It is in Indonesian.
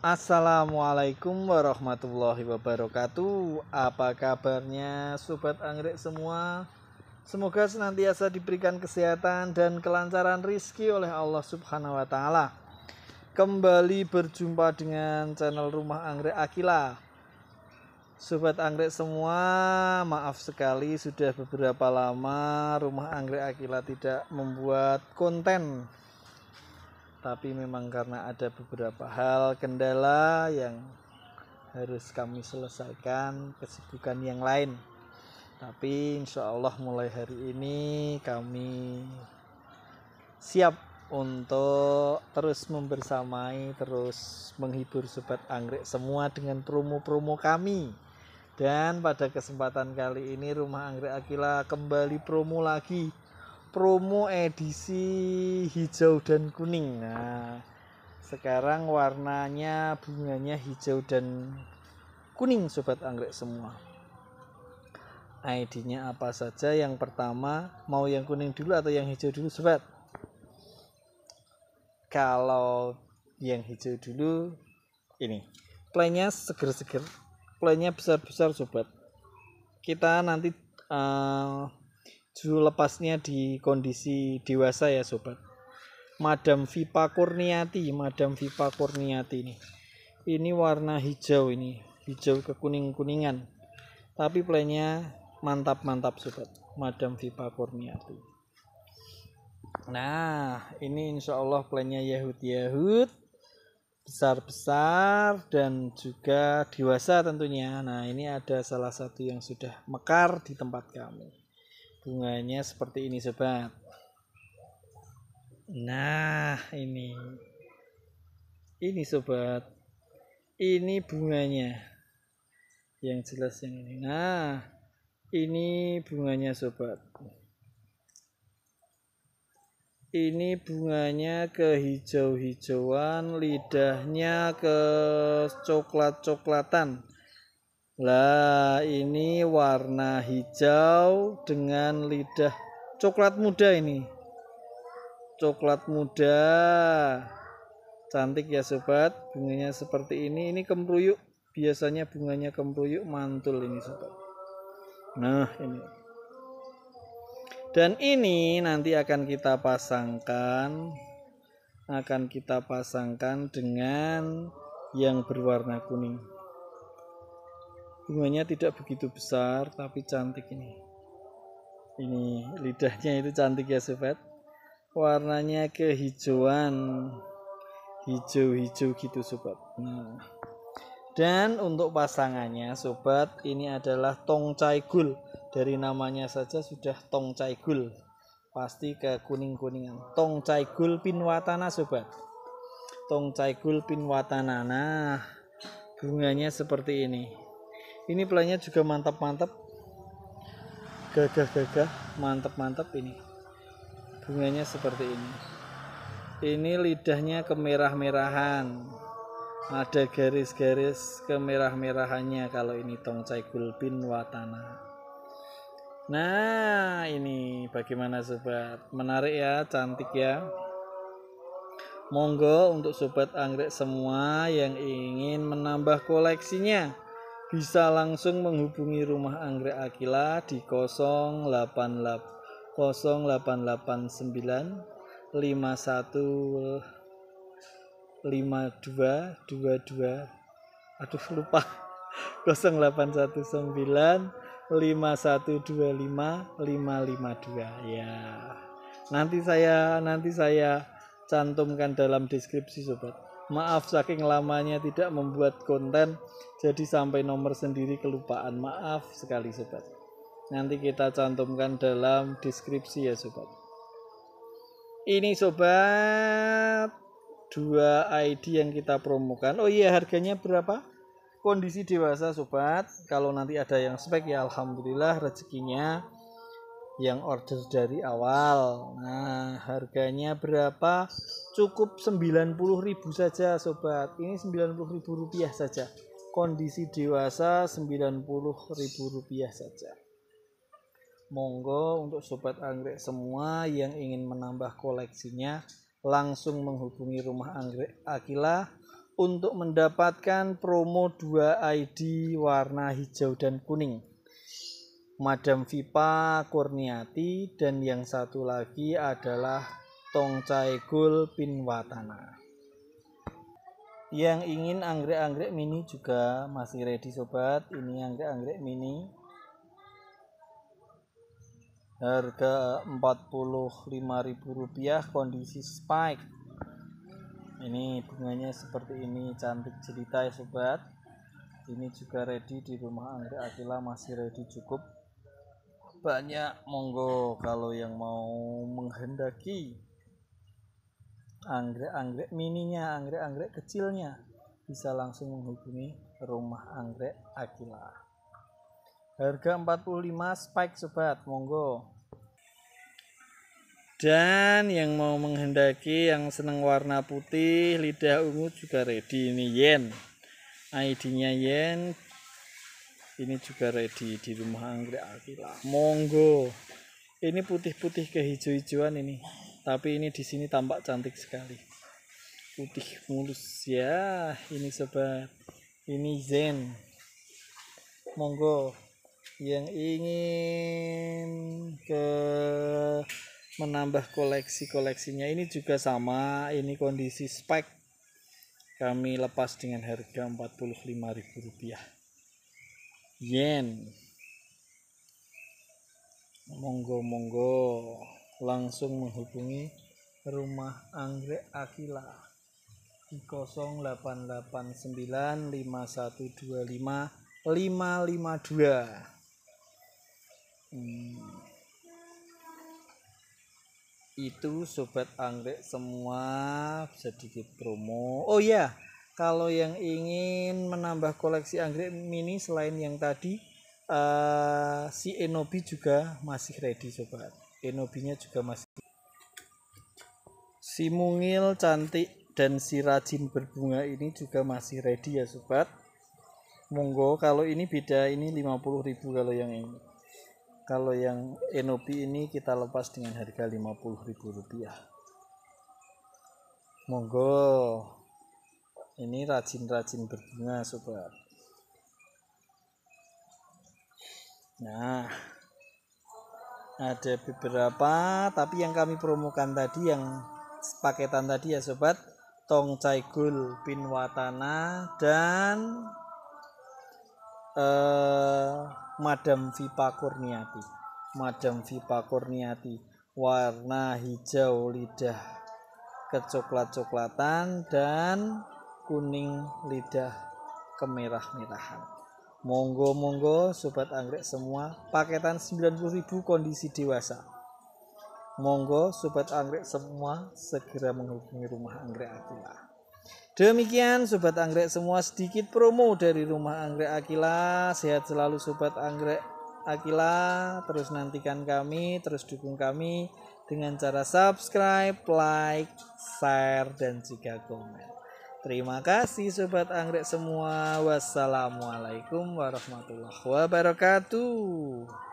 Assalamualaikum warahmatullahi wabarakatuh Apa kabarnya Sobat Anggrek semua Semoga senantiasa diberikan kesehatan dan kelancaran rizki oleh Allah subhanahu wa ta'ala Kembali berjumpa dengan channel Rumah Anggrek Akila Sobat Anggrek semua Maaf sekali sudah beberapa lama Rumah Anggrek Akila tidak membuat konten tapi memang karena ada beberapa hal kendala yang harus kami selesaikan kesibukan yang lain tapi insya Allah mulai hari ini kami siap untuk terus membersamai terus menghibur sobat anggrek semua dengan promo-promo kami dan pada kesempatan kali ini rumah anggrek Akila kembali promo lagi promo edisi hijau dan kuning nah sekarang warnanya bunganya hijau dan kuning sobat anggrek semua ID-nya apa saja yang pertama mau yang kuning dulu atau yang hijau dulu sobat kalau yang hijau dulu ini playnya seger-seger playnya besar-besar sobat kita nanti uh, Juru lepasnya di kondisi dewasa ya sobat. Madam Vipa Kurniati, Madam Vipa Kurniati ini. Ini warna hijau ini, hijau kekuning-kuningan. Tapi playnya mantap-mantap sobat, Madam Vipa Kurniati. Nah, ini insya Allah playnya Yahud-Yahud besar-besar dan juga dewasa tentunya. Nah, ini ada salah satu yang sudah mekar di tempat kami bunganya seperti ini sobat nah ini ini sobat ini bunganya yang jelas yang ini nah ini bunganya sobat ini bunganya ke hijau-hijauan lidahnya ke coklat-coklatan lah ini warna hijau dengan lidah coklat muda ini. Coklat muda. Cantik ya sobat, bunganya seperti ini. Ini kemruyuk. biasanya bunganya kemruyuk mantul ini sobat. Nah, ini. Dan ini nanti akan kita pasangkan akan kita pasangkan dengan yang berwarna kuning bunganya tidak begitu besar tapi cantik ini ini lidahnya itu cantik ya sobat warnanya kehijauan hijau-hijau gitu sobat nah dan untuk pasangannya sobat ini adalah tongcai gul dari namanya saja sudah tongcai gul pasti ke kuning-kuningan. Tongcai gul pinwatana sobat. Tongcai gul pinwatana. Nah, bunganya seperti ini ini pelannya juga mantap-mantap gagah-gagah mantap-mantap ini bunganya seperti ini ini lidahnya kemerah-merahan ada garis-garis kemerah-merahannya kalau ini tongcai gulbin watana nah ini bagaimana sobat menarik ya cantik ya monggo untuk sobat anggrek semua yang ingin menambah koleksinya bisa langsung menghubungi rumah anggrek Akila di 088 0889 51 22 aduh lupa 0819 5125 552 ya nanti saya nanti saya cantumkan dalam deskripsi sobat Maaf saking lamanya tidak membuat konten jadi sampai nomor sendiri kelupaan. Maaf sekali sobat. Nanti kita cantumkan dalam deskripsi ya sobat. Ini sobat dua ID yang kita promokan. Oh iya harganya berapa? Kondisi dewasa sobat. Kalau nanti ada yang spek ya alhamdulillah rezekinya yang order dari awal. Nah, harganya berapa? Cukup 90.000 saja, sobat. Ini 90.000 rupiah saja. Kondisi dewasa 90.000 rupiah saja. Monggo untuk sobat anggrek semua yang ingin menambah koleksinya langsung menghubungi rumah anggrek Akila untuk mendapatkan promo 2 ID warna hijau dan kuning Madam Vipa Kurniati dan yang satu lagi adalah Tong Gul Pinwatana. Yang ingin anggrek-anggrek mini juga masih ready sobat. Ini anggrek-anggrek mini harga Rp45.000 kondisi spike ini bunganya seperti ini cantik cerita ya sobat ini juga ready di rumah anggrek Akila masih ready cukup banyak monggo kalau yang mau menghendaki anggrek-anggrek mininya anggrek-anggrek kecilnya bisa langsung menghubungi rumah anggrek Akila harga 45 spike sobat monggo dan yang mau menghendaki yang seneng warna putih lidah ungu juga ready ini yen ID-nya yen ini juga ready di rumah anggrek akila monggo ini putih-putih kehijau-hijauan ini tapi ini di sini tampak cantik sekali putih mulus ya ini sobat ini zen monggo yang ingin ke menambah koleksi-koleksinya ini juga sama ini kondisi spek kami lepas dengan harga Rp45.000 yen monggo monggo langsung menghubungi rumah anggrek Akila di 0889 5125 552 hmm. itu sobat anggrek semua sedikit promo oh ya yeah kalau yang ingin menambah koleksi anggrek mini selain yang tadi uh, si Enobi juga masih ready sobat. Enobinya juga masih si mungil cantik dan si rajin berbunga ini juga masih ready ya sobat monggo kalau ini beda ini 50.000 kalau yang ini kalau yang Enobi ini kita lepas dengan harga ribu rupiah. monggo ini rajin-rajin berbunga sobat nah ada beberapa tapi yang kami promokan tadi yang paketan tadi ya sobat tong Cai Gul, Pin Watana dan eh, madam vipa kurniati madam vipa kurniati warna hijau lidah kecoklat-coklatan dan kuning lidah kemerah-merahan. Monggo-monggo sobat anggrek semua, paketan 90.000 kondisi dewasa. Monggo sobat anggrek semua segera menghubungi rumah anggrek Akila. Demikian sobat anggrek semua sedikit promo dari rumah anggrek Akila. Sehat selalu sobat anggrek Akila, terus nantikan kami, terus dukung kami dengan cara subscribe, like, share, dan juga komen. Terima kasih sobat anggrek semua. Wassalamualaikum warahmatullahi wabarakatuh.